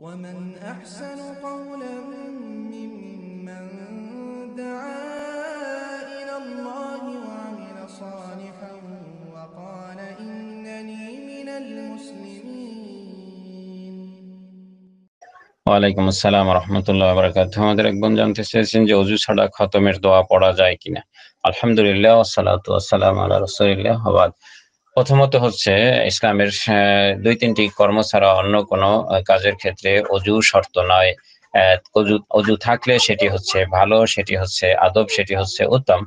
ومن أحسن قولا ممن دعا إلى الله وعمل صالحا وقال إنني من المسلمين ওয়ালাইকুম আসসালাম রহমতুল্লাহ বরকাত আমাদের একজন জানতে চেয়েছেন যে অজু ছাড়া খতমের দোয়া পড়া যায় কিনা আলহামদুলিল্লাহ সালাতু আসসালাম আলা রাসূলিল্লাহ প্রথমত হচ্ছে ইসলামের দুই তিনটি কর্ম ছাড়া অন্য কোনো কাজের ক্ষেত্রে অজু শর্ত নয় অজু অজু থাকলে সেটি হচ্ছে ভালো সেটি হচ্ছে আদব সেটি হচ্ছে উত্তম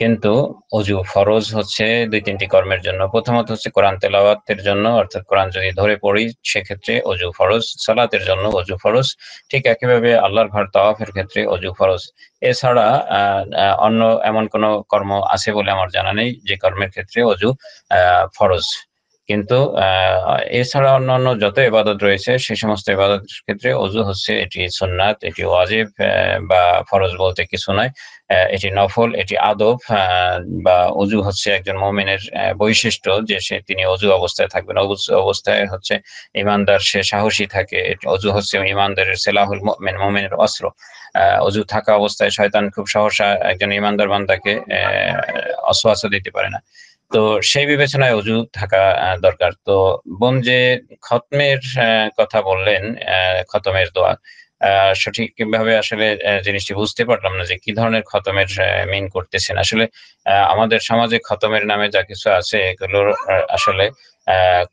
কিন্তু অজু ফরজ হচ্ছে দুই তিনটি কর্মের জন্য প্রথমত হচ্ছে কোরআন তেলাওয়াতের জন্য অর্থাৎ কোরআন যদি ধরে পড়ি সেক্ষেত্রে অজু ফরজ সালাতের জন্য অজু ফরজ ঠিক একইভাবে আল্লাহর ঘর তাওয়াফের ক্ষেত্রে অজু ফরজ এছাড়া অন্য এমন কোনো কর্ম আছে বলে আমার জানা নেই যে কর্মের ক্ষেত্রে অজু ফরজ কিন্তু আহ এছাড়া অন্যান্য যত এবাদত রয়েছে সে সমস্ত এবাদতের ক্ষেত্রে অজু হচ্ছে এটি সুন্নাত এটি ওয়াজিব বা ফরজ বলতে কিছু নয় এটি নফল এটি আদব বা অজু হচ্ছে একজন মমিনের বৈশিষ্ট্য যে সে তিনি অজু অবস্থায় থাকবেন অবস্থায় হচ্ছে ইমানদার সে সাহসী থাকে অজু হচ্ছে ইমানদারের সেলাহুল মমিন মমিনের অস্ত্র অজু থাকা অবস্থায় শয়তান খুব সহসা একজন ইমানদার বান্দাকে অসহাস দিতে পারে না তো সেই বিবেচনায় অজু থাকা দরকার তো বোন যে খতমের কথা বললেন খতমের দোয়া সঠিকভাবে আসলে জিনিসটি বুঝতে পারলাম না যে কি ধরনের খতমের মিন করতেছেন আসলে আমাদের সমাজে খতমের নামে যা কিছু আছে এগুলোর আসলে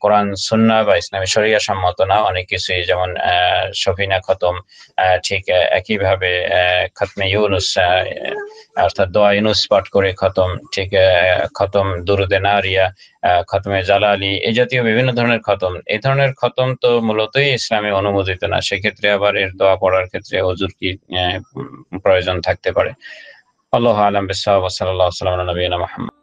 কোরআন সুন্না বা ইসলামী শরিয়া সম্মত না অনেক কিছুই যেমন সফিনা খতম ঠিক একইভাবে খতমে ইউনুস অর্থাৎ দোয়া ইনুস পাঠ করে খতম ঠিক খতম দুরুদে নারিয়া খতমে জালালি এই জাতীয় বিভিন্ন ধরনের খতম এই ধরনের খতম তো মূলতই ইসলামে অনুমোদিত না সেক্ষেত্রে আবার এর দোয়া পড়ার ক্ষেত্রে অজুর কি প্রয়োজন থাকতে পারে আল্লাহ আলম বিসাল্লাহ সাল্লাম নবীনা মোহাম্মদ